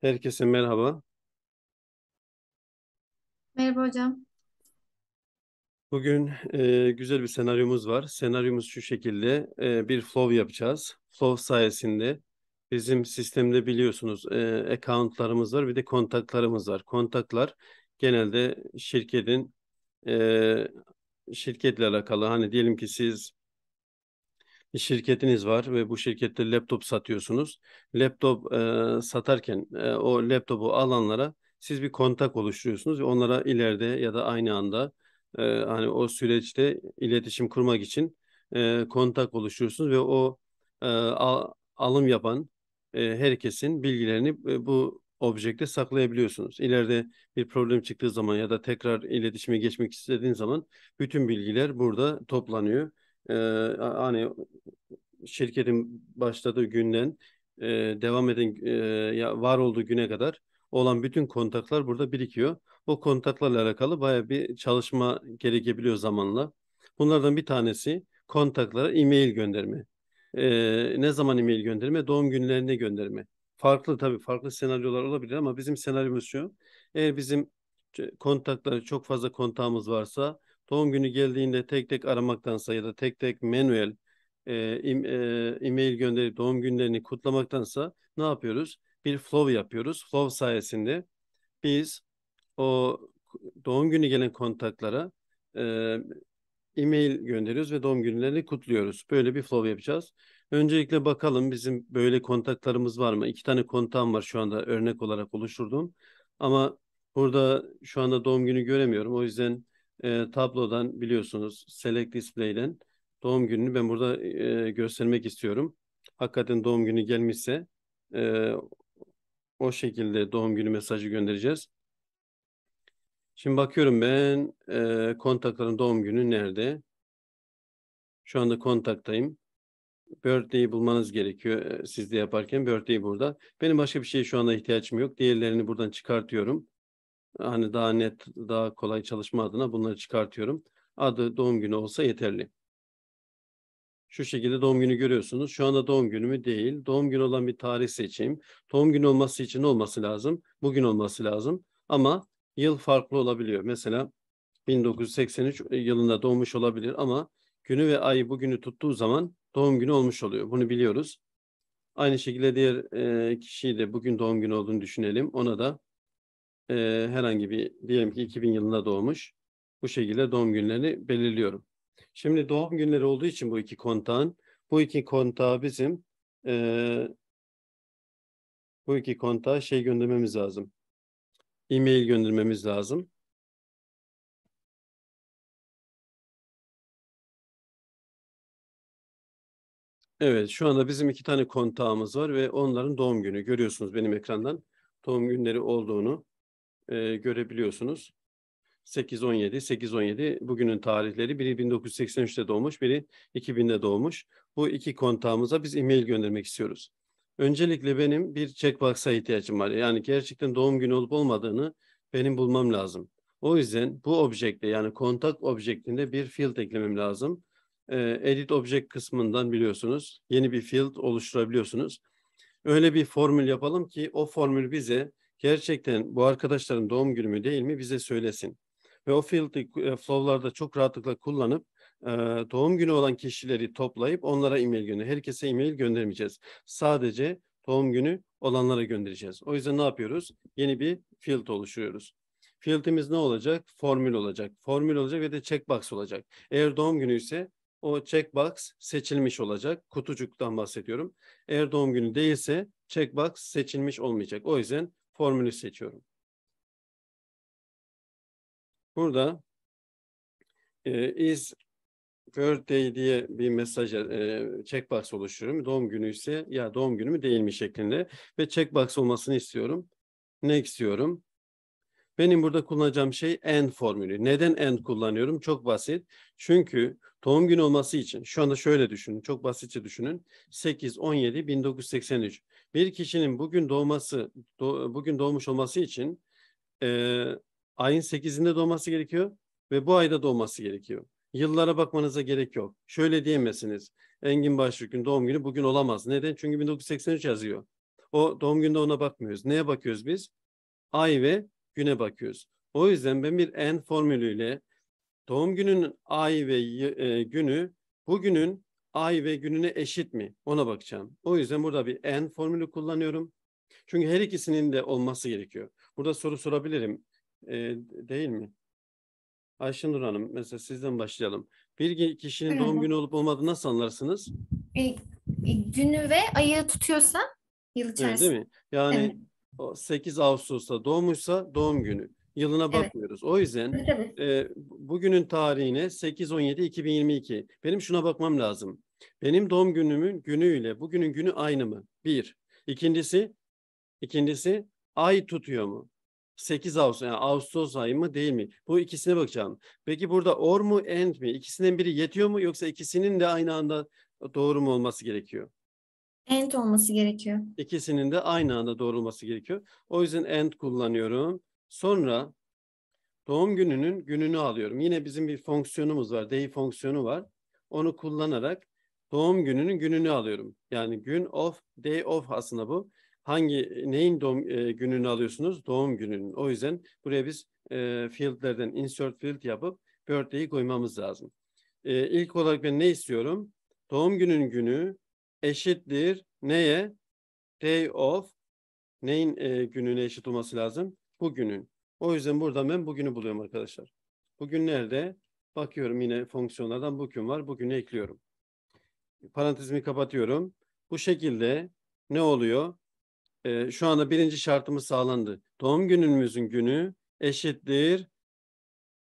Herkese merhaba. Merhaba hocam. Bugün e, güzel bir senaryomuz var. Senaryomuz şu şekilde e, bir flow yapacağız. Flow sayesinde bizim sistemde biliyorsunuz e, accountlarımız var bir de kontaklarımız var. Kontaklar genelde şirketin e, şirketle alakalı hani diyelim ki siz şirketiniz var ve bu şirkette laptop satıyorsunuz. Laptop e, satarken e, o laptopu alanlara siz bir kontak oluşturuyorsunuz ve onlara ileride ya da aynı anda e, hani o süreçte iletişim kurmak için e, kontak oluşturuyorsunuz ve o e, al, alım yapan e, herkesin bilgilerini e, bu objekte saklayabiliyorsunuz. İleride bir problem çıktığı zaman ya da tekrar iletişime geçmek istediğin zaman bütün bilgiler burada toplanıyor. Ee, hani şirketin başladığı günden e, devam eden e, ya var olduğu güne kadar olan bütün kontaklar burada birikiyor. O kontaklarla alakalı baya bir çalışma gerekebiliyor zamanla. Bunlardan bir tanesi kontaklara e-mail gönderme. E, ne zaman e-mail gönderme? Doğum günlerine gönderme. Farklı tabii farklı senaryolar olabilir ama bizim senaryomuz şu. Eğer bizim kontakları çok fazla kontağımız varsa doğum günü geldiğinde tek tek aramaktansa ya da tek tek manuel e, e, e-mail gönderip doğum günlerini kutlamaktansa ne yapıyoruz? Bir flow yapıyoruz. Flow sayesinde biz o doğum günü gelen kontaklara e, e-mail gönderiyoruz ve doğum günlerini kutluyoruz. Böyle bir flow yapacağız. Öncelikle bakalım bizim böyle kontaklarımız var mı? İki tane kontağım var şu anda örnek olarak oluşturdum. Ama burada şu anda doğum günü göremiyorum. O yüzden e, tablodan biliyorsunuz Select Display'den doğum gününü ben burada e, göstermek istiyorum. Hakikaten doğum günü gelmişse e, o şekilde doğum günü mesajı göndereceğiz. Şimdi bakıyorum ben e, kontakların doğum günü nerede? Şu anda kontaktayım. Birthday'i bulmanız gerekiyor siz de yaparken. Birthday burada. Benim başka bir şey şu anda ihtiyacım yok. Diğerlerini buradan çıkartıyorum. Hani daha net, daha kolay çalışma adına bunları çıkartıyorum. Adı doğum günü olsa yeterli. Şu şekilde doğum günü görüyorsunuz. Şu anda doğum mü değil. Doğum günü olan bir tarih seçeyim. Doğum günü olması için olması lazım? Bugün olması lazım. Ama yıl farklı olabiliyor. Mesela 1983 e, yılında doğmuş olabilir ama günü ve ayı bugünü tuttuğu zaman doğum günü olmuş oluyor. Bunu biliyoruz. Aynı şekilde diğer e, kişiyi de bugün doğum günü olduğunu düşünelim. Ona da e, herhangi bir diyelim ki 2000 yılında doğmuş. Bu şekilde doğum günlerini belirliyorum. Şimdi doğum günleri olduğu için bu iki kontağın, bu iki kontağı bizim e, bu iki kontağı şey göndermemiz lazım. E-mail göndermemiz lazım. Evet, şu anda bizim iki tane kontağımız var ve onların doğum günü. Görüyorsunuz benim ekrandan doğum günleri olduğunu e, görebiliyorsunuz. 8-17, 8-17 bugünün tarihleri. Biri 1983'te doğmuş, biri 2000'de doğmuş. Bu iki kontağımıza biz e-mail göndermek istiyoruz. Öncelikle benim bir checkbox'a ihtiyacım var. Yani gerçekten doğum günü olup olmadığını benim bulmam lazım. O yüzden bu objekte yani kontak objektinde bir field eklemem lazım. E, edit object kısmından biliyorsunuz yeni bir field oluşturabiliyorsunuz. Öyle bir formül yapalım ki o formül bize gerçekten bu arkadaşların doğum günü mü değil mi bize söylesin. Ve o field'i e, flow'larda çok rahatlıkla kullanıp e, doğum günü olan kişileri toplayıp onlara e-mail gönder. Herkese e-mail göndermeyeceğiz. Sadece doğum günü olanlara göndereceğiz. O yüzden ne yapıyoruz? Yeni bir field oluşturuyoruz. Filtimiz ne olacak? Formül olacak. Formül olacak ve de checkbox olacak. Eğer doğum günü ise o checkbox seçilmiş olacak. Kutucuktan bahsediyorum. Eğer doğum günü değilse checkbox seçilmiş olmayacak. O yüzden formülü seçiyorum. Burada e, is birthday diye bir mesaj e, checkbox oluşturuyorum. Doğum günü ise ya doğum günü mü değil mi şeklinde ve checkbox olmasını istiyorum. Ne istiyorum? Benim burada kullanacağım şey end formülü. Neden end kullanıyorum? Çok basit. Çünkü doğum günü olması için şu anda şöyle düşünün. Çok basitçe düşünün. 8 17 1983. Bir kişinin bugün doğması do, bugün doğmuş olması için e, Ayın 8'inde doğması gerekiyor ve bu ayda doğması gerekiyor. Yıllara bakmanıza gerek yok. Şöyle diyemezsiniz. Engin Başrük'ün doğum günü bugün olamaz. Neden? Çünkü 1983 yazıyor. O doğum günde ona bakmıyoruz. Neye bakıyoruz biz? Ay ve güne bakıyoruz. O yüzden ben bir N formülüyle doğum günün ay ve e, günü bugünün ay ve gününe eşit mi? Ona bakacağım. O yüzden burada bir N formülü kullanıyorum. Çünkü her ikisinin de olması gerekiyor. Burada soru sorabilirim e, değil mi? Ayşenur Hanım mesela sizden başlayalım. Bir kişinin Buyurun. doğum günü olup olmadığını nasıl anlarsınız? E, e günü ve ayı tutuyorsa yıl içerisinde. Evet, değil mi? Yani evet. 8 Ağustos'ta doğmuşsa doğum günü. Yılına evet. bakmıyoruz. O yüzden e, bugünün tarihine 8-17-2022. Benim şuna bakmam lazım. Benim doğum günümün günüyle bugünün günü aynı mı? Bir. İkincisi, ikincisi ay tutuyor mu? 8 Ağustos yani Ağustos ayı mı değil mi? Bu ikisine bakacağım. Peki burada or mu end mi? İkisinden biri yetiyor mu yoksa ikisinin de aynı anda doğru mu olması gerekiyor? End olması gerekiyor. İkisinin de aynı anda doğru olması gerekiyor. O yüzden end kullanıyorum. Sonra doğum gününün gününü alıyorum. Yine bizim bir fonksiyonumuz var. Day fonksiyonu var. Onu kullanarak doğum gününün gününü alıyorum. Yani gün of, day of aslında bu hangi neyin doğum e, gününü alıyorsunuz? Doğum gününün. O yüzden buraya biz e, fieldlerden insert field yapıp birthday'i koymamız lazım. E, ilk olarak ben ne istiyorum? Doğum günün günü eşittir neye? Day of neyin e, gününe eşit olması lazım? Bugünün. O yüzden burada ben bugünü buluyorum arkadaşlar. Bugün nerede? Bakıyorum yine fonksiyonlardan bugün var. Bugünü ekliyorum. Parantezimi kapatıyorum. Bu şekilde ne oluyor? e, şu anda birinci şartımız sağlandı. Doğum günümüzün günü eşittir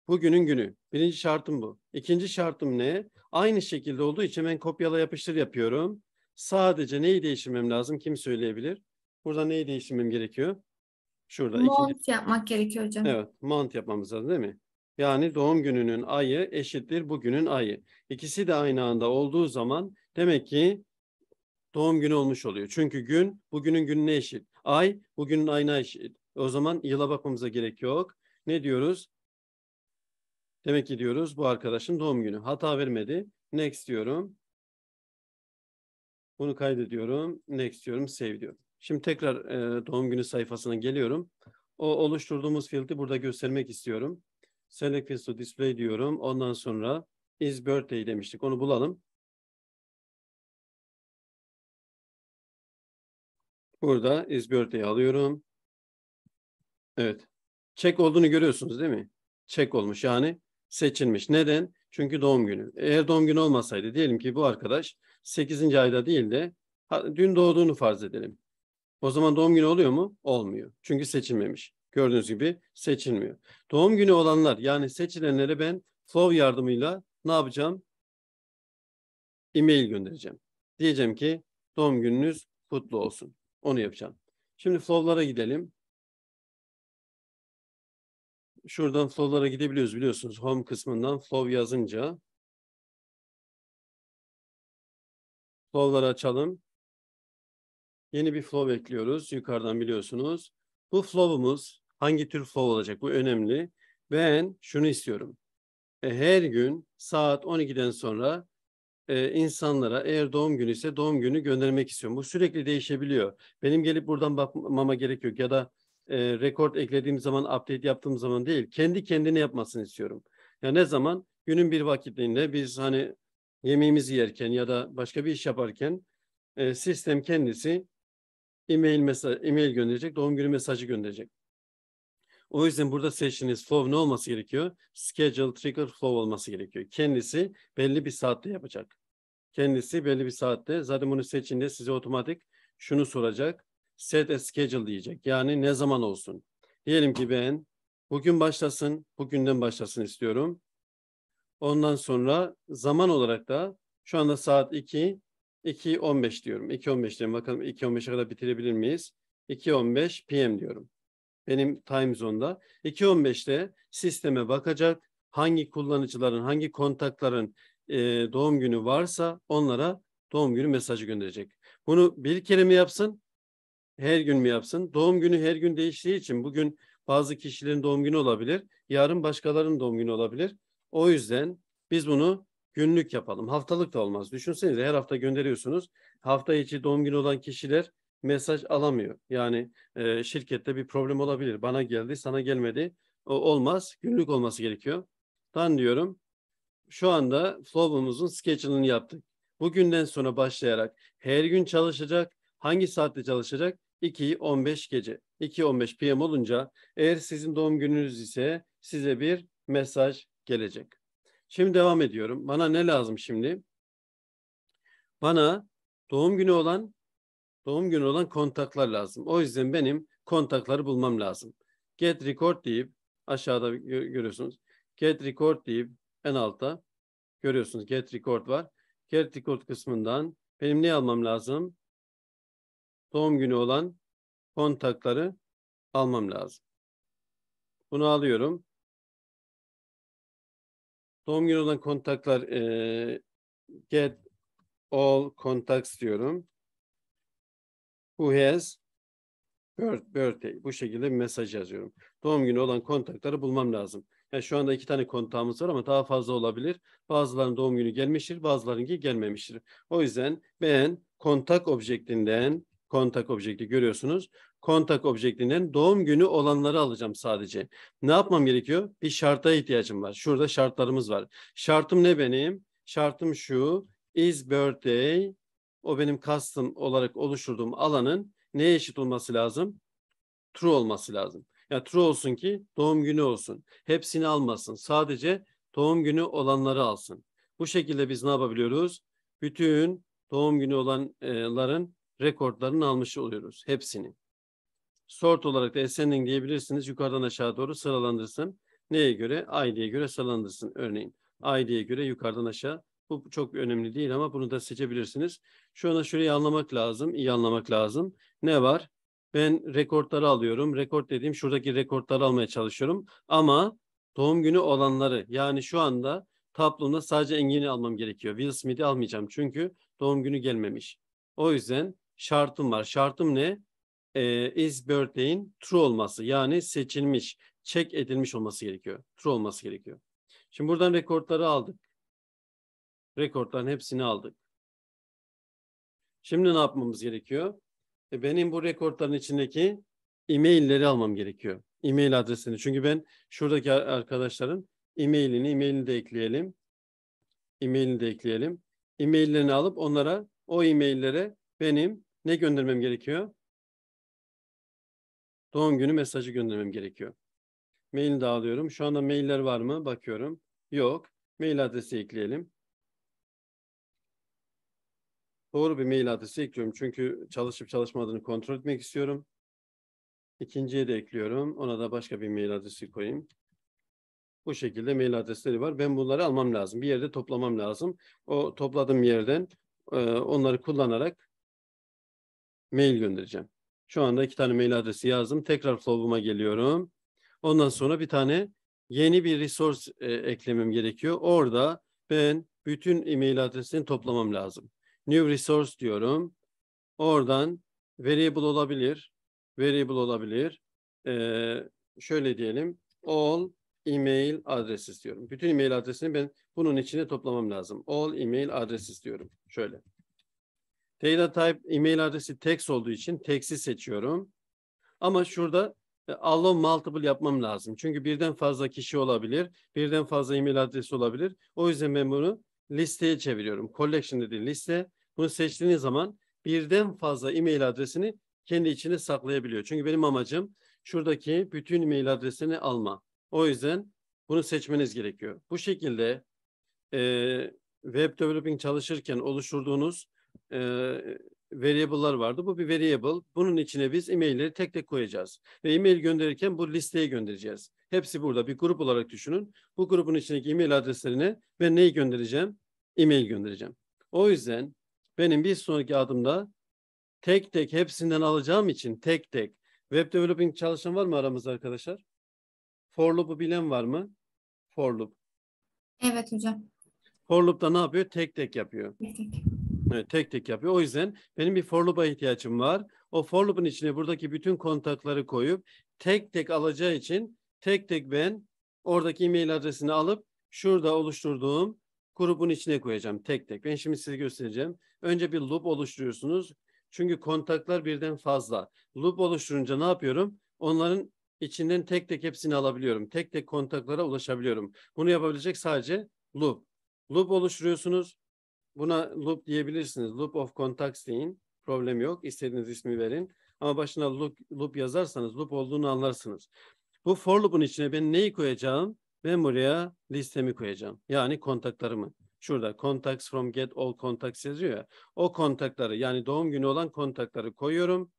bugünün günü. Birinci şartım bu. İkinci şartım ne? Aynı şekilde olduğu için ben kopyala yapıştır yapıyorum. Sadece neyi değiştirmem lazım? Kim söyleyebilir? Burada neyi değiştirmem gerekiyor? Şurada. Mont ikinci... yapmak gerekiyor hocam. Evet. Mont yapmamız lazım değil mi? Yani doğum gününün ayı eşittir bugünün ayı. İkisi de aynı anda olduğu zaman demek ki doğum günü olmuş oluyor. Çünkü gün bugünün gününe eşit. Ay bugünün ayına eşit. O zaman yıla bakmamıza gerek yok. Ne diyoruz? Demek ki diyoruz bu arkadaşın doğum günü. Hata vermedi. Next diyorum. Bunu kaydediyorum. Next diyorum. Save diyorum. Şimdi tekrar e, doğum günü sayfasına geliyorum. O oluşturduğumuz field'i burada göstermek istiyorum. Select field to display diyorum. Ondan sonra is birthday demiştik. Onu bulalım. Burada izbörteyi alıyorum. Evet. Çek olduğunu görüyorsunuz değil mi? Çek olmuş yani seçilmiş. Neden? Çünkü doğum günü. Eğer doğum günü olmasaydı diyelim ki bu arkadaş 8. ayda değil de dün doğduğunu farz edelim. O zaman doğum günü oluyor mu? Olmuyor. Çünkü seçilmemiş. Gördüğünüz gibi seçilmiyor. Doğum günü olanlar yani seçilenlere ben flow yardımıyla ne yapacağım? E-mail göndereceğim. Diyeceğim ki doğum gününüz kutlu olsun. Onu yapacağım. Şimdi flow'lara gidelim. Şuradan flow'lara gidebiliyoruz biliyorsunuz. Home kısmından flow yazınca. Flow'ları açalım. Yeni bir flow ekliyoruz. Yukarıdan biliyorsunuz. Bu flow'umuz hangi tür flow olacak? Bu önemli. Ben şunu istiyorum. E, her gün saat 12'den sonra e, insanlara eğer doğum günü ise doğum günü göndermek istiyorum. Bu sürekli değişebiliyor. Benim gelip buradan bakmama gerek yok ya da e, rekord eklediğim zaman, update yaptığım zaman değil. Kendi kendine yapmasını istiyorum. Ya ne zaman? Günün bir vakitliğinde biz hani yemeğimizi yerken ya da başka bir iş yaparken e, sistem kendisi e-mail mesaj, e-mail gönderecek, doğum günü mesajı gönderecek. O yüzden burada seçtiğiniz flow ne olması gerekiyor? Schedule trigger flow olması gerekiyor. Kendisi belli bir saatte yapacak. Kendisi belli bir saatte zaten bunu seçince size otomatik şunu soracak. Set a schedule diyecek. Yani ne zaman olsun. Diyelim ki ben bugün başlasın, bugünden başlasın istiyorum. Ondan sonra zaman olarak da şu anda saat 2, 2.15 diyorum. 2.15 diyorum. Bakalım 2.15'e kadar bitirebilir miyiz? 2.15 PM diyorum. Benim time zone'da. 2.15'te sisteme bakacak. Hangi kullanıcıların, hangi kontakların e, doğum günü varsa onlara doğum günü mesajı gönderecek. Bunu bir kere mi yapsın? Her gün mü yapsın? Doğum günü her gün değiştiği için bugün bazı kişilerin doğum günü olabilir. Yarın başkalarının doğum günü olabilir. O yüzden biz bunu günlük yapalım. Haftalık da olmaz. Düşünsenize her hafta gönderiyorsunuz. Hafta içi doğum günü olan kişiler mesaj alamıyor. Yani e, şirkette bir problem olabilir. Bana geldi, sana gelmedi. O olmaz. Günlük olması gerekiyor. Dan diyorum şu anda Flow'umuzun sketch'ını yaptık. Bugünden sonra başlayarak her gün çalışacak. Hangi saatte çalışacak? 2-15 gece. 2-15 PM olunca eğer sizin doğum gününüz ise size bir mesaj gelecek. Şimdi devam ediyorum. Bana ne lazım şimdi? Bana doğum günü olan doğum günü olan kontaklar lazım. O yüzden benim kontakları bulmam lazım. Get record deyip aşağıda görüyorsunuz. Get record deyip en altta görüyorsunuz get record var. Get record kısmından benim ne almam lazım? Doğum günü olan kontakları almam lazım. Bunu alıyorum. Doğum günü olan kontaklar e, get all contacts diyorum. Who has birthday. Bu şekilde bir mesaj yazıyorum. Doğum günü olan kontakları bulmam lazım. Yani e, şu anda iki tane kontağımız var ama daha fazla olabilir. Bazılarının doğum günü gelmiştir, bazılarınki gelmemiştir. O yüzden ben kontak objektinden kontak objekti görüyorsunuz. Kontak objektinden doğum günü olanları alacağım sadece. Ne yapmam gerekiyor? Bir şarta ihtiyacım var. Şurada şartlarımız var. Şartım ne benim? Şartım şu. Is birthday o benim custom olarak oluşturduğum alanın neye eşit olması lazım? True olması lazım. Ya true olsun ki doğum günü olsun. Hepsini almasın. Sadece doğum günü olanları alsın. Bu şekilde biz ne yapabiliyoruz? Bütün doğum günü olanların rekortlarını almış oluyoruz. Hepsini. Sort olarak da ascending diyebilirsiniz. Yukarıdan aşağı doğru sıralandırsın. Neye göre? ID'ye göre sıralandırsın. Örneğin ID'ye göre yukarıdan aşağı. Bu çok önemli değil ama bunu da seçebilirsiniz. Şu anda şurayı anlamak lazım, iyi anlamak lazım. Ne var? Ben rekortları alıyorum. Rekort dediğim şuradaki rekortları almaya çalışıyorum. Ama doğum günü olanları yani şu anda tablomda sadece Engin'i almam gerekiyor. Will Smith'i almayacağım çünkü doğum günü gelmemiş. O yüzden şartım var. Şartım ne? E, is birthday'in true olması yani seçilmiş, check edilmiş olması gerekiyor. True olması gerekiyor. Şimdi buradan rekortları aldık. Rekortların hepsini aldık. Şimdi ne yapmamız gerekiyor? E, benim bu rekortların içindeki e-mailleri almam gerekiyor. E-mail adresini. Çünkü ben şuradaki arkadaşların e-mailini, e-mailini de ekleyelim. E-mailini de ekleyelim. E-maillerini alıp onlara, o e-maillere benim ne göndermem gerekiyor? Doğum günü mesajı göndermem gerekiyor. Mailini de alıyorum. Şu anda mailler var mı? Bakıyorum. Yok. Mail adresi ekleyelim doğru bir mail adresi ekliyorum. Çünkü çalışıp çalışmadığını kontrol etmek istiyorum. İkinciye de ekliyorum. Ona da başka bir mail adresi koyayım. Bu şekilde mail adresleri var. Ben bunları almam lazım. Bir yerde toplamam lazım. O topladığım yerden e, onları kullanarak mail göndereceğim. Şu anda iki tane mail adresi yazdım. Tekrar flow'uma geliyorum. Ondan sonra bir tane yeni bir resource e, eklemem gerekiyor. Orada ben bütün e-mail adresini toplamam lazım. New resource diyorum. Oradan variable olabilir. Variable olabilir. Ee, şöyle diyelim. All email adresi diyorum. Bütün email adresini ben bunun içine toplamam lazım. All email adresi diyorum. Şöyle. Data type email adresi text olduğu için text'i seçiyorum. Ama şurada e, allow multiple yapmam lazım. Çünkü birden fazla kişi olabilir. Birden fazla email adresi olabilir. O yüzden ben bunu listeye çeviriyorum. Collection dediği liste bunu seçtiğiniz zaman birden fazla e-mail adresini kendi içine saklayabiliyor. Çünkü benim amacım şuradaki bütün e-mail adresini alma. O yüzden bunu seçmeniz gerekiyor. Bu şekilde e, web developing çalışırken oluşturduğunuz e, variable'lar vardı. Bu bir variable. Bunun içine biz e-mailleri tek tek koyacağız. Ve e-mail gönderirken bu listeye göndereceğiz. Hepsi burada bir grup olarak düşünün. Bu grubun içindeki e-mail adreslerine ben neyi göndereceğim? E-mail göndereceğim. O yüzden benim bir sonraki adımda tek tek hepsinden alacağım için tek tek web developing çalışan var mı aramızda arkadaşlar? For loop'u bilen var mı? For loop. Evet hocam. For da ne yapıyor? Tek tek yapıyor. Tek tek. Evet, tek tek yapıyor. O yüzden benim bir for loop'a ihtiyacım var. O for loop'un içine buradaki bütün kontakları koyup tek tek alacağı için tek tek ben oradaki e-mail adresini alıp şurada oluşturduğum grubun içine koyacağım tek tek. Ben şimdi size göstereceğim. Önce bir loop oluşturuyorsunuz. Çünkü kontaklar birden fazla. Loop oluşturunca ne yapıyorum? Onların içinden tek tek hepsini alabiliyorum. Tek tek kontaklara ulaşabiliyorum. Bunu yapabilecek sadece loop. Loop oluşturuyorsunuz. Buna loop diyebilirsiniz. Loop of contacts deyin. Problem yok. İstediğiniz ismi verin. Ama başına loop, loop yazarsanız loop olduğunu anlarsınız. Bu for loop'un içine ben neyi koyacağım? Ben buraya listemi koyacağım. Yani kontaklarımı. Şurada contacts from get all contacts yazıyor ya. O kontakları yani doğum günü olan kontakları koyuyorum.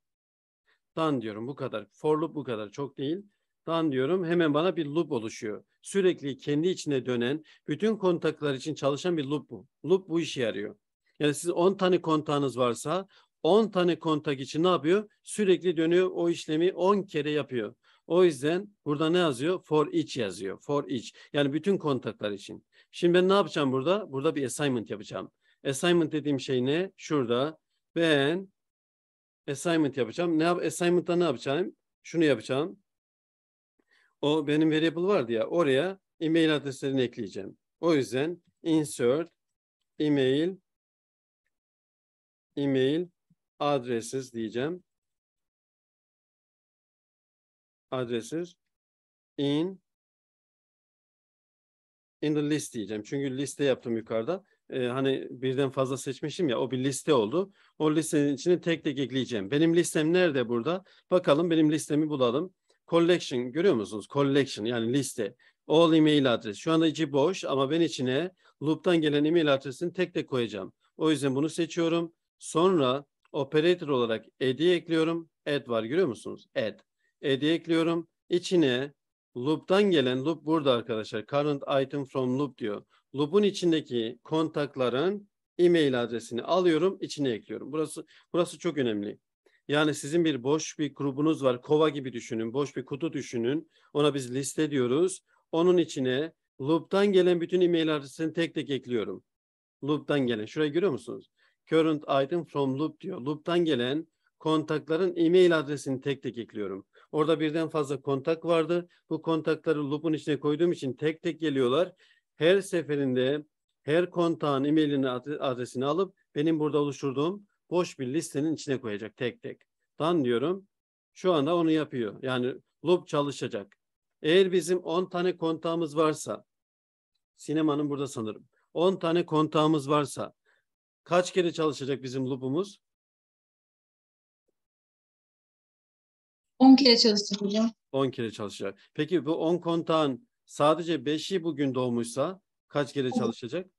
Dan diyorum bu kadar. For loop bu kadar çok değil. Dan diyorum hemen bana bir loop oluşuyor. Sürekli kendi içine dönen bütün kontaklar için çalışan bir loop bu. Loop bu işe yarıyor. Yani siz 10 tane kontağınız varsa 10 tane kontak için ne yapıyor? Sürekli dönüyor o işlemi 10 kere yapıyor. O yüzden burada ne yazıyor? For each yazıyor. For each. Yani bütün kontaklar için. Şimdi ben ne yapacağım burada? Burada bir assignment yapacağım. Assignment dediğim şey ne? Şurada ben assignment yapacağım. Ne yap assignment'ta ne yapacağım? Şunu yapacağım. O benim variable vardı ya. Oraya e-mail adreslerini ekleyeceğim. O yüzden insert email email adresiz diyeceğim addresses in in the list diyeceğim. Çünkü liste yaptım yukarıda. Ee, hani birden fazla seçmişim ya o bir liste oldu. O listenin içine tek tek ekleyeceğim. Benim listem nerede burada? Bakalım benim listemi bulalım. Collection görüyor musunuz? Collection yani liste. All email adres. Şu anda içi boş ama ben içine loop'tan gelen email adresini tek tek koyacağım. O yüzden bunu seçiyorum. Sonra operator olarak ad'i ekliyorum. Add var görüyor musunuz? Add ed ekliyorum. İçine loop'tan gelen loop burada arkadaşlar. Current item from loop diyor. Loop'un içindeki kontakların e-mail adresini alıyorum, içine ekliyorum. Burası burası çok önemli. Yani sizin bir boş bir grubunuz var. Kova gibi düşünün. Boş bir kutu düşünün. Ona biz liste diyoruz. Onun içine loop'tan gelen bütün e-mail adresini tek tek ekliyorum. Loop'tan gelen. Şurayı görüyor musunuz? Current item from loop diyor. Loop'tan gelen kontakların e-mail adresini tek tek ekliyorum. Orada birden fazla kontak vardı. Bu kontakları loop'un içine koyduğum için tek tek geliyorlar. Her seferinde her kontağın e-mailini adresini alıp benim burada oluşturduğum boş bir listenin içine koyacak tek tek. Dan diyorum. Şu anda onu yapıyor. Yani loop çalışacak. Eğer bizim 10 tane kontağımız varsa sinemanın burada sanırım. 10 tane kontağımız varsa kaç kere çalışacak bizim loop'umuz? 10 kere çalışacak hocam. 10 kere çalışacak. Peki bu 10 kontağın sadece 5'i bugün doğmuşsa kaç kere çalışacak?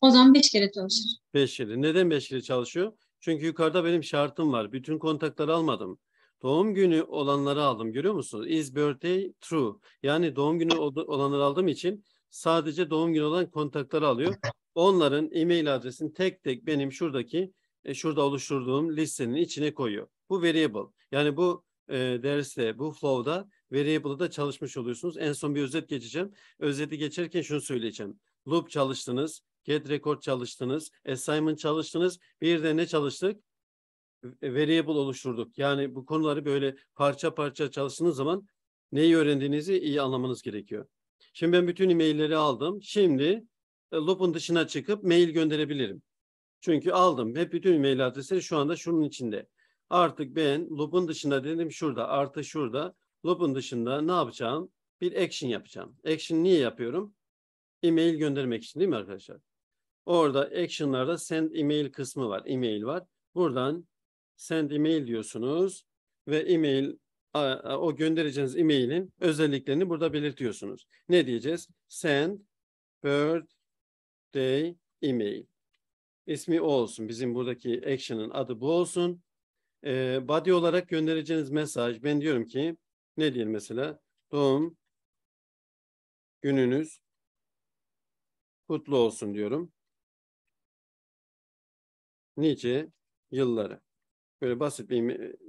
O zaman 5 kere çalışır. 5 kere. Neden 5 kere çalışıyor? Çünkü yukarıda benim şartım var. Bütün kontakları almadım. Doğum günü olanları aldım. Görüyor musunuz? Is birthday true. Yani doğum günü olanları aldığım için sadece doğum günü olan kontakları alıyor. Onların e-mail adresini tek tek benim şuradaki e, şurada oluşturduğum listenin içine koyuyor. Bu variable. Yani bu e, derste bu flow'da variable'ı da çalışmış oluyorsunuz. En son bir özet geçeceğim. Özeti geçerken şunu söyleyeceğim. Loop çalıştınız, get record çalıştınız, assignment çalıştınız. Bir de ne çalıştık? Variable oluşturduk. Yani bu konuları böyle parça parça çalıştığınız zaman neyi öğrendiğinizi iyi anlamanız gerekiyor. Şimdi ben bütün e-mailleri aldım. Şimdi e, loop'un dışına çıkıp mail gönderebilirim. Çünkü aldım. Hep bütün e-mail adresleri şu anda şunun içinde. Artık ben loop'un dışında dedim şurada artı şurada loop'un dışında ne yapacağım? Bir action yapacağım. Action niye yapıyorum? E-mail göndermek için değil mi arkadaşlar? Orada action'larda send email kısmı var. E-mail var. Buradan send email diyorsunuz ve e-mail o göndereceğiniz e-mailin özelliklerini burada belirtiyorsunuz. Ne diyeceğiz? Send birthday email. İsmi o olsun. Bizim buradaki action'ın adı bu olsun e, body olarak göndereceğiniz mesaj ben diyorum ki ne diyelim mesela doğum gününüz kutlu olsun diyorum. Nice yılları. Böyle basit bir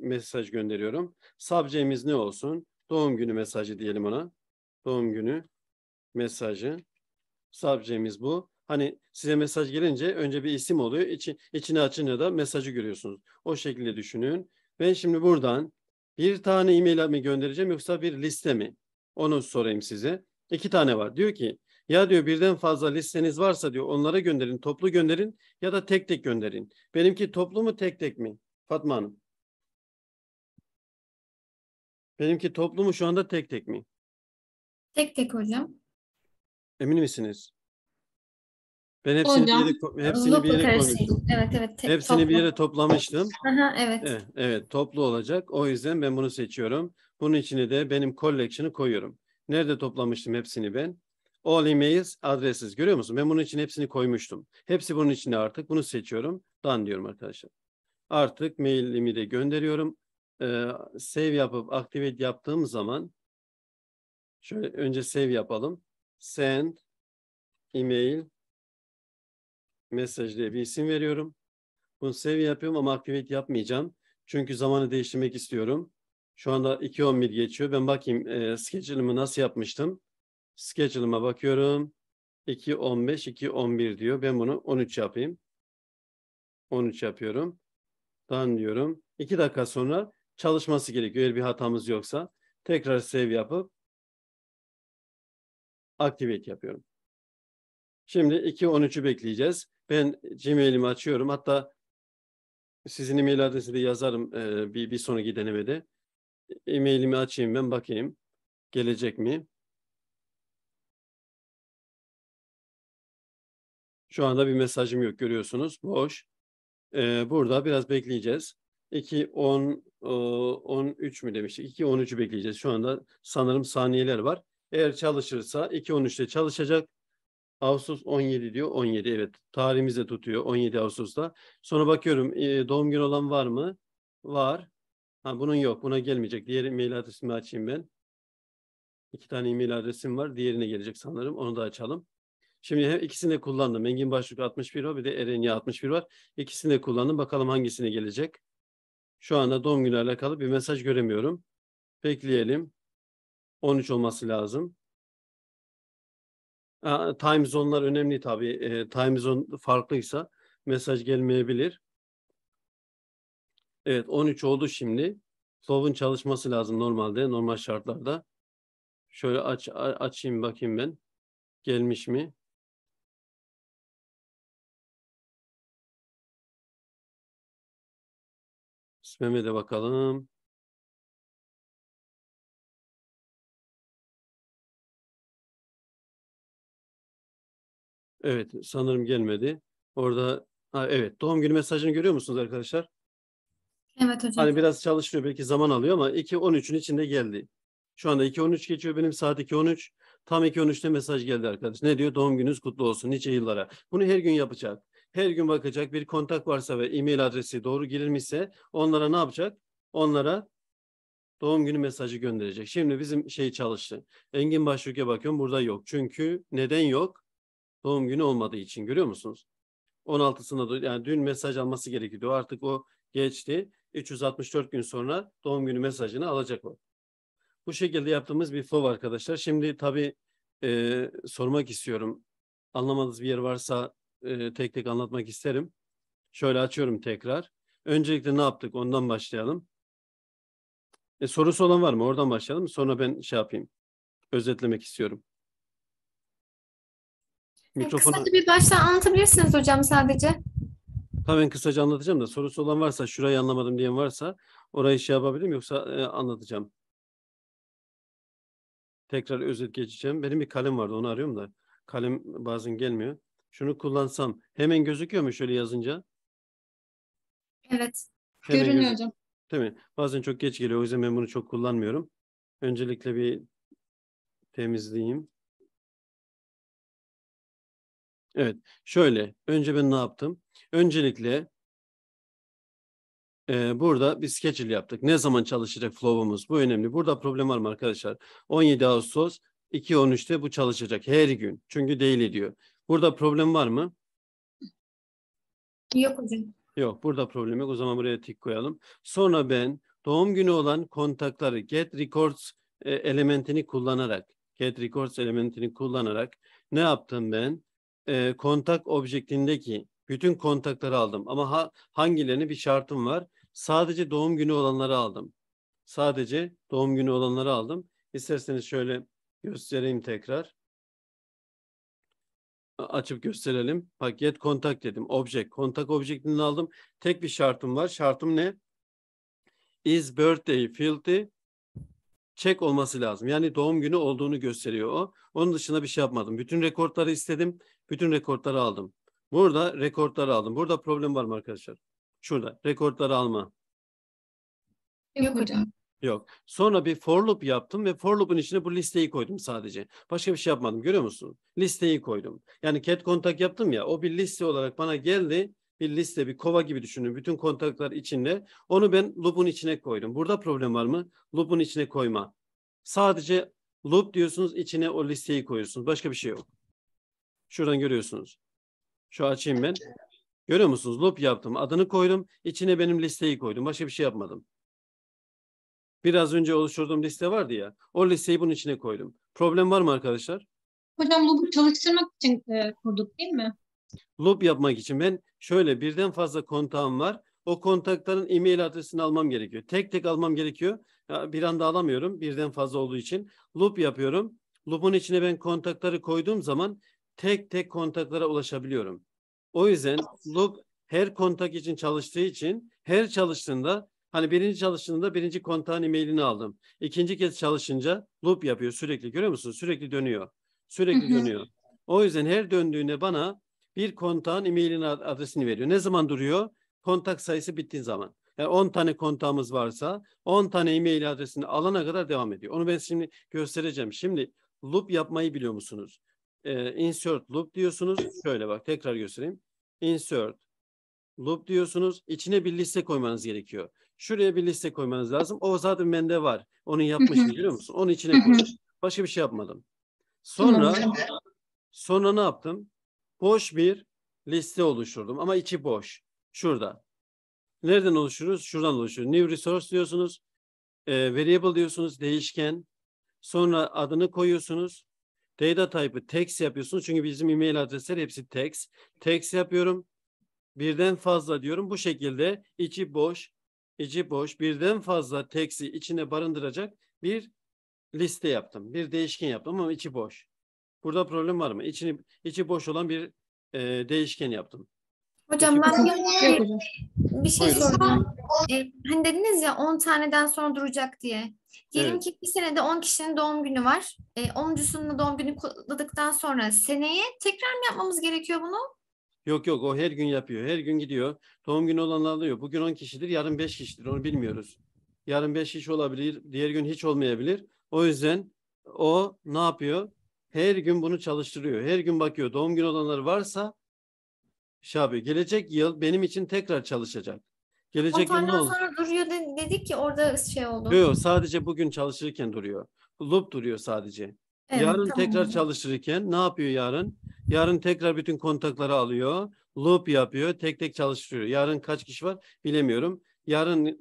mesaj gönderiyorum. Subject'imiz ne olsun? Doğum günü mesajı diyelim ona. Doğum günü mesajı. Subject'imiz bu. Hani size mesaj gelince önce bir isim oluyor. İçi, içini açınca da mesajı görüyorsunuz. O şekilde düşünün. Ben şimdi buradan bir tane e-mail mi göndereceğim yoksa bir liste mi? Onu sorayım size. İki tane var. Diyor ki ya diyor birden fazla listeniz varsa diyor onlara gönderin, toplu gönderin ya da tek tek gönderin. Benimki toplu mu tek tek mi? Fatma Hanım. Benimki toplu mu şu anda tek tek mi? Tek tek hocam. Emin misiniz? Ben hepsini Hocam, bir yere, hepsini bir yere koymuştum. Evet evet. Tek, hepsini toplu. bir yere toplamıştım. Aha, evet. evet. Evet toplu olacak. O yüzden ben bunu seçiyorum. Bunun içine de benim collection'ı koyuyorum. Nerede toplamıştım hepsini ben? All emails adresiz. Görüyor musun? Ben bunun için hepsini koymuştum. Hepsi bunun içinde artık. Bunu seçiyorum. Dan diyorum arkadaşlar. Artık mailimi de gönderiyorum. Ee, save yapıp activate yaptığım zaman şöyle önce save yapalım. Send email mesaj diye bir isim veriyorum. Bunu seviye yapıyorum ama aktivite yapmayacağım. Çünkü zamanı değiştirmek istiyorum. Şu anda 2.11 geçiyor. Ben bakayım e, schedule'ımı nasıl yapmıştım. Schedule'ıma bakıyorum. 2.15, 2.11 diyor. Ben bunu 13 yapayım. 13 yapıyorum. Dan diyorum. 2 dakika sonra çalışması gerekiyor eğer bir hatamız yoksa. Tekrar save yapıp activate yapıyorum. Şimdi 2.13'ü bekleyeceğiz. Ben Gmail'imi açıyorum. Hatta sizin e-mail adresini de yazarım e, bir, bir sonraki denemede. E-mailimi açayım ben bakayım. Gelecek mi? Şu anda bir mesajım yok görüyorsunuz. Boş. Ee, burada biraz bekleyeceğiz. 2 10 13 mü demiştik? 2 13'ü bekleyeceğiz. Şu anda sanırım saniyeler var. Eğer çalışırsa 2 13'te çalışacak. Ağustos 17 diyor. 17 evet. Tarihimiz tutuyor 17 Ağustos'ta. Sonra bakıyorum e, doğum günü olan var mı? Var. Ha bunun yok. Buna gelmeyecek. Diğer mail adresimi açayım ben. İki tane e-mail adresim var. Diğerine gelecek sanırım. Onu da açalım. Şimdi hem ikisini de kullandım. Engin Başlık 61 var. Bir de Erenya 61 var. İkisini de kullandım. Bakalım hangisine gelecek. Şu anda doğum günü alakalı bir mesaj göremiyorum. Bekleyelim. 13 olması lazım. Time zone'lar önemli tabii. E, time zone farklıysa mesaj gelmeyebilir. Evet 13 oldu şimdi. Flow'un çalışması lazım normalde, normal şartlarda. Şöyle aç, açayım bakayım ben. Gelmiş mi? İsmeme de bakalım. Evet sanırım gelmedi. Orada ha, evet doğum günü mesajını görüyor musunuz arkadaşlar? Evet hocam. Hani biraz çalışıyor belki zaman alıyor ama 2.13'ün içinde geldi. Şu anda 2.13 geçiyor benim saat 2.13. Tam 2.13'te mesaj geldi arkadaş. Ne diyor? Doğum gününüz kutlu olsun nice yıllara. Bunu her gün yapacak. Her gün bakacak bir kontak varsa ve e-mail adresi doğru girilmişse onlara ne yapacak? Onlara doğum günü mesajı gönderecek. Şimdi bizim şey çalıştı. Engin Başvur'ya bakıyorum burada yok. Çünkü neden yok? Doğum günü olmadığı için görüyor musunuz? 16'sında da yani dün mesaj alması gerekiyordu. Artık o geçti. 364 gün sonra doğum günü mesajını alacak o. Bu şekilde yaptığımız bir flow arkadaşlar. Şimdi tabii e, sormak istiyorum. Anlamadığınız bir yer varsa e, tek tek anlatmak isterim. Şöyle açıyorum tekrar. Öncelikle ne yaptık? Ondan başlayalım. E, sorusu olan var mı? Oradan başlayalım. Sonra ben şey yapayım. Özetlemek istiyorum. Ee, Mikrofonu... Kısaca bir baştan anlatabilirsiniz hocam sadece. Tabii kısaca anlatacağım da sorusu olan varsa, şurayı anlamadım diyen varsa orayı şey yapabilirim yoksa e, anlatacağım. Tekrar özet geçeceğim. Benim bir kalem vardı onu arıyorum da. Kalem bazen gelmiyor. Şunu kullansam hemen gözüküyor mu şöyle yazınca? Evet. Hemen Görünüyor hocam. Değil mi? Bazen çok geç geliyor. O yüzden ben bunu çok kullanmıyorum. Öncelikle bir temizleyeyim. Evet, şöyle. Önce ben ne yaptım? Öncelikle e, burada bir schedule yaptık. Ne zaman çalışacak flow'umuz? Bu önemli. Burada problem var mı arkadaşlar? 17 Ağustos 2.13'te bu çalışacak her gün. Çünkü değil ediyor. Burada problem var mı? Yok hocam. Yok burada problem yok. O zaman buraya tik koyalım. Sonra ben doğum günü olan kontakları get records e, elementini kullanarak get records elementini kullanarak ne yaptım ben? e, kontak objektindeki bütün kontakları aldım ama ha, hangilerini bir şartım var. Sadece doğum günü olanları aldım. Sadece doğum günü olanları aldım. İsterseniz şöyle göstereyim tekrar. Açıp gösterelim. Paket kontak dedim. Object. Kontak objektini aldım. Tek bir şartım var. Şartım ne? Is birthday filthy? Check olması lazım. Yani doğum günü olduğunu gösteriyor o. Onun dışında bir şey yapmadım. Bütün rekortları istedim. Bütün rekortları aldım. Burada rekortları aldım. Burada problem var mı arkadaşlar? Şurada rekortları alma. Yok hocam. Yok. Sonra bir for loop yaptım ve for loop'un içine bu listeyi koydum sadece. Başka bir şey yapmadım. Görüyor musun? Listeyi koydum. Yani cat kontak yaptım ya o bir liste olarak bana geldi. Bir liste, bir kova gibi düşünün. Bütün kontaklar içinde. Onu ben loop'un içine koydum. Burada problem var mı? Loop'un içine koyma. Sadece loop diyorsunuz, içine o listeyi koyuyorsunuz. Başka bir şey yok. Şuradan görüyorsunuz. Şu açayım ben. Görüyor musunuz? Loop yaptım. Adını koydum. İçine benim listeyi koydum. Başka bir şey yapmadım. Biraz önce oluşturduğum liste vardı ya. O listeyi bunun içine koydum. Problem var mı arkadaşlar? Hocam loop'u çalıştırmak için e, kurduk değil mi? Loop yapmak için ben şöyle birden fazla kontağım var. O kontakların e-mail adresini almam gerekiyor. Tek tek almam gerekiyor. Bir anda alamıyorum birden fazla olduğu için. Loop yapıyorum. Loop'un içine ben kontakları koyduğum zaman tek tek kontaklara ulaşabiliyorum. O yüzden log her kontak için çalıştığı için her çalıştığında hani birinci çalıştığında birinci kontağın emailini aldım. İkinci kez çalışınca loop yapıyor sürekli görüyor musun? Sürekli dönüyor. Sürekli dönüyor. O yüzden her döndüğünde bana bir kontağın emailini adresini veriyor. Ne zaman duruyor? Kontak sayısı bittiği zaman. Yani 10 tane kontağımız varsa 10 tane e-mail adresini alana kadar devam ediyor. Onu ben şimdi göstereceğim. Şimdi loop yapmayı biliyor musunuz? e, insert loop diyorsunuz. Şöyle bak tekrar göstereyim. Insert loop diyorsunuz. İçine bir liste koymanız gerekiyor. Şuraya bir liste koymanız lazım. O zaten bende var. Onu yapmışım biliyor musun? Onun içine koydum. Başka bir şey yapmadım. Sonra sonra ne yaptım? Boş bir liste oluşturdum ama içi boş. Şurada. Nereden oluşuruz? Şuradan oluşur. New resource diyorsunuz. E, variable diyorsunuz. Değişken. Sonra adını koyuyorsunuz. Data type'ı text yapıyorsunuz. Çünkü bizim email mail adresleri hepsi text. Text yapıyorum. Birden fazla diyorum. Bu şekilde içi boş, içi boş birden fazla text'i içine barındıracak bir liste yaptım. Bir değişken yaptım ama içi boş. Burada problem var mı? İçini, içi boş olan bir e, değişken yaptım. Hocam ben bir, şey şey- bir şey Buyurun. soracağım. Ee, hani dediniz ya 10 taneden sonra duracak diye. Diyelim evet. ki bir senede 10 kişinin doğum günü var. E, ee, 10.sunda doğum günü kutladıktan sonra seneye tekrar mı yapmamız gerekiyor bunu? Yok yok o her gün yapıyor. Her gün gidiyor. Doğum günü olanlar alıyor. Bugün 10 kişidir, yarın 5 kişidir. Onu bilmiyoruz. Yarın 5 kişi olabilir, diğer gün hiç olmayabilir. O yüzden o ne yapıyor? Her gün bunu çalıştırıyor. Her gün bakıyor. Doğum günü olanları varsa Şabi gelecek yıl benim için tekrar çalışacak. Gelecek yıl ne olur? sonra duruyor de, dedik ki orada şey oldu. Yok sadece bugün çalışırken duruyor. Loop duruyor sadece. Evet, yarın tamam. tekrar çalışırken ne yapıyor yarın? Yarın tekrar bütün kontakları alıyor. Loop yapıyor. Tek tek çalıştırıyor. Yarın kaç kişi var bilemiyorum. Yarın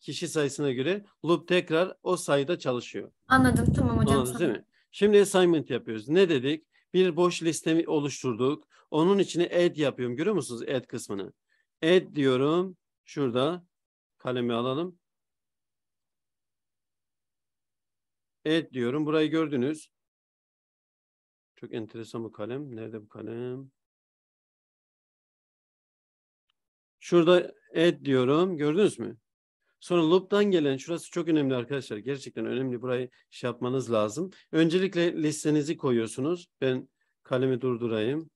kişi sayısına göre loop tekrar o sayıda çalışıyor. Anladım tamam hocam. Anladınız değil mi? Şimdi assignment yapıyoruz. Ne dedik? bir boş listemi oluşturduk. Onun içine add yapıyorum. Görüyor musunuz add kısmını? Add diyorum. Şurada kalemi alalım. Add diyorum. Burayı gördünüz. Çok enteresan bu kalem. Nerede bu kalem? Şurada add diyorum. Gördünüz mü? Sonra loop'tan gelen şurası çok önemli arkadaşlar. Gerçekten önemli burayı şey yapmanız lazım. Öncelikle listenizi koyuyorsunuz. Ben kalemi durdurayım.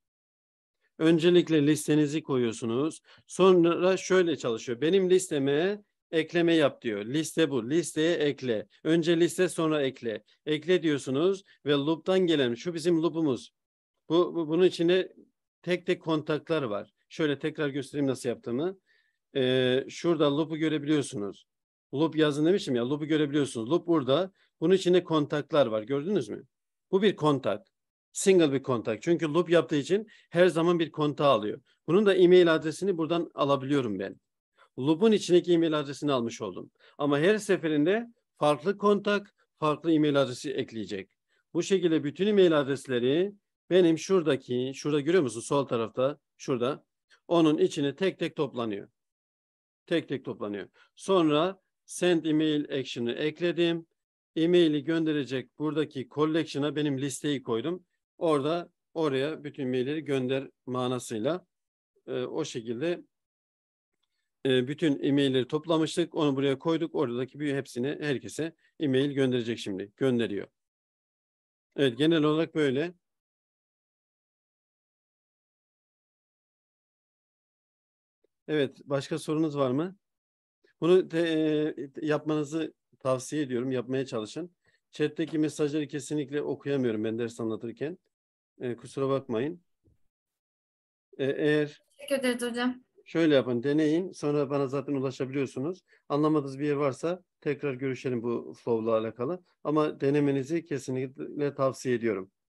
Öncelikle listenizi koyuyorsunuz. Sonra şöyle çalışıyor. Benim listeme ekleme yap diyor. Liste bu. Listeye ekle. Önce liste sonra ekle. Ekle diyorsunuz ve loop'tan gelen şu bizim loop'umuz. Bu, bu bunun içinde tek tek kontaklar var. Şöyle tekrar göstereyim nasıl yaptığımı e, şurada loop'u görebiliyorsunuz. Loop yazın demiştim ya loop'u görebiliyorsunuz. Loop burada. Bunun içinde kontaklar var gördünüz mü? Bu bir kontak. Single bir kontak. Çünkü loop yaptığı için her zaman bir kontağı alıyor. Bunun da e-mail adresini buradan alabiliyorum ben. Loop'un içindeki e-mail adresini almış oldum. Ama her seferinde farklı kontak, farklı e-mail adresi ekleyecek. Bu şekilde bütün e-mail adresleri benim şuradaki, şurada görüyor musun sol tarafta, şurada onun içine tek tek toplanıyor. Tek tek toplanıyor. Sonra send email action'ı ekledim. E-maili gönderecek buradaki collection'a benim listeyi koydum. Orada oraya bütün mailleri gönder manasıyla e, o şekilde e, bütün e-mailleri toplamıştık. Onu buraya koyduk. Oradaki bir hepsini herkese e-mail gönderecek şimdi. Gönderiyor. Evet genel olarak böyle. Evet, başka sorunuz var mı? Bunu te, e, yapmanızı tavsiye ediyorum, yapmaya çalışın. Chat'teki mesajları kesinlikle okuyamıyorum ben ders anlatırken. E, kusura bakmayın. E, eğer Teşekkür ederiz hocam. şöyle yapın, deneyin. Sonra bana zaten ulaşabiliyorsunuz. Anlamadığınız bir yer varsa tekrar görüşelim bu flow'la alakalı. Ama denemenizi kesinlikle tavsiye ediyorum.